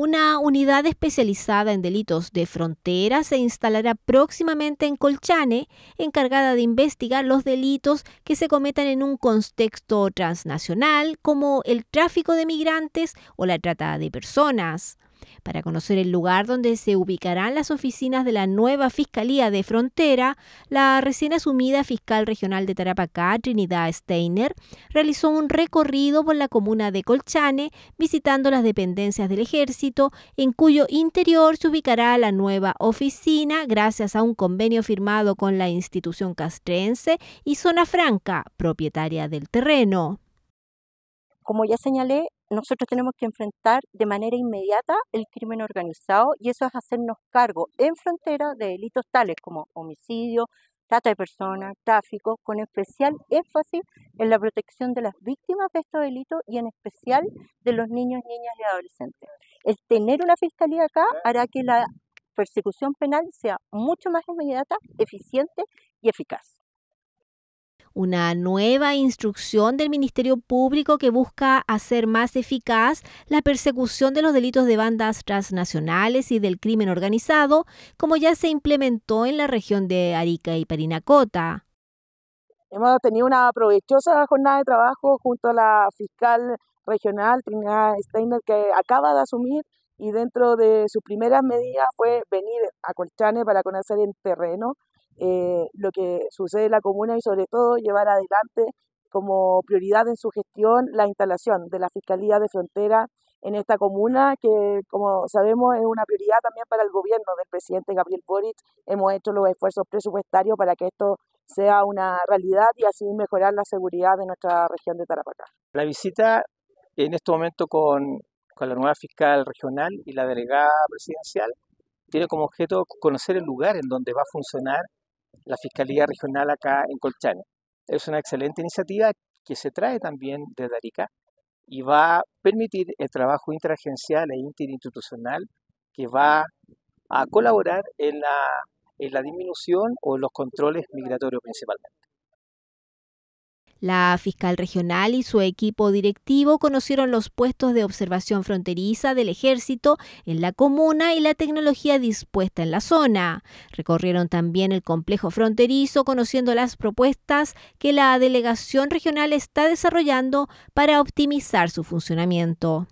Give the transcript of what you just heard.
Una unidad especializada en delitos de frontera se instalará próximamente en Colchane, encargada de investigar los delitos que se cometan en un contexto transnacional, como el tráfico de migrantes o la trata de personas. Para conocer el lugar donde se ubicarán las oficinas de la nueva Fiscalía de Frontera, la recién asumida fiscal regional de Tarapacá, Trinidad Steiner, realizó un recorrido por la comuna de Colchane, visitando las dependencias del ejército, en cuyo interior se ubicará la nueva oficina gracias a un convenio firmado con la institución castrense y Zona Franca, propietaria del terreno. Como ya señalé, nosotros tenemos que enfrentar de manera inmediata el crimen organizado y eso es hacernos cargo en frontera de delitos tales como homicidio, trata de personas, tráfico, con especial énfasis en la protección de las víctimas de estos delitos y en especial de los niños, niñas y adolescentes. El tener una fiscalía acá hará que la persecución penal sea mucho más inmediata, eficiente y eficaz una nueva instrucción del Ministerio Público que busca hacer más eficaz la persecución de los delitos de bandas transnacionales y del crimen organizado, como ya se implementó en la región de Arica y Parinacota. Hemos tenido una provechosa jornada de trabajo junto a la fiscal regional Trinidad Steiner que acaba de asumir y dentro de sus primeras medidas fue venir a Colchane para conocer el terreno eh, lo que sucede en la comuna y sobre todo llevar adelante como prioridad en su gestión la instalación de la Fiscalía de Frontera en esta comuna, que como sabemos es una prioridad también para el gobierno del presidente Gabriel Boric. Hemos hecho los esfuerzos presupuestarios para que esto sea una realidad y así mejorar la seguridad de nuestra región de Tarapacá. La visita en este momento con, con la nueva fiscal regional y la delegada presidencial tiene como objeto conocer el lugar en donde va a funcionar la Fiscalía Regional acá en Colchane. Es una excelente iniciativa que se trae también de Darica y va a permitir el trabajo interagencial e interinstitucional que va a colaborar en la, en la disminución o los controles migratorios principalmente. La fiscal regional y su equipo directivo conocieron los puestos de observación fronteriza del ejército en la comuna y la tecnología dispuesta en la zona. Recorrieron también el complejo fronterizo conociendo las propuestas que la delegación regional está desarrollando para optimizar su funcionamiento.